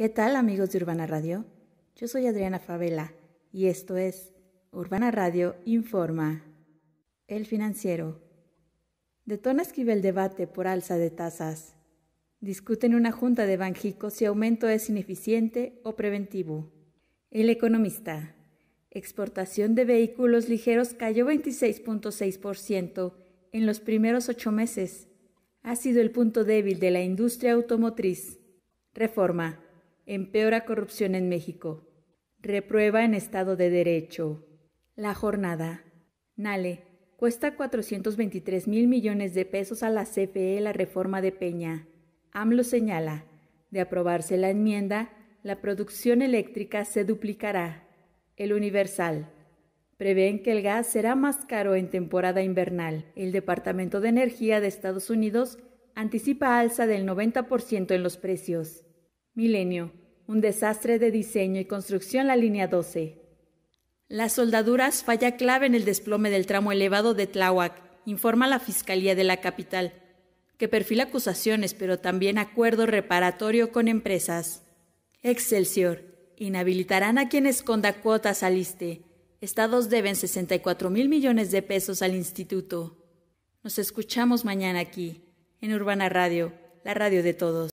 ¿Qué tal amigos de Urbana Radio? Yo soy Adriana Favela y esto es Urbana Radio Informa. El financiero. Detona el debate por alza de tasas. Discuten una junta de Banjico si aumento es ineficiente o preventivo. El economista. Exportación de vehículos ligeros cayó 26.6% en los primeros ocho meses. Ha sido el punto débil de la industria automotriz. Reforma empeora corrupción en México. Reprueba en Estado de Derecho. La jornada. Nale. Cuesta 423 mil millones de pesos a la CFE la reforma de Peña. AMLO señala, de aprobarse la enmienda, la producción eléctrica se duplicará. El Universal. Prevén que el gas será más caro en temporada invernal. El Departamento de Energía de Estados Unidos anticipa alza del 90% en los precios. Milenio un desastre de diseño y construcción la línea 12. Las soldaduras falla clave en el desplome del tramo elevado de Tláhuac, informa la Fiscalía de la capital, que perfila acusaciones pero también acuerdo reparatorio con empresas. Excelsior. Inhabilitarán a quien esconda cuotas al ISTE. Estados deben 64 mil millones de pesos al instituto. Nos escuchamos mañana aquí, en Urbana Radio, la radio de todos.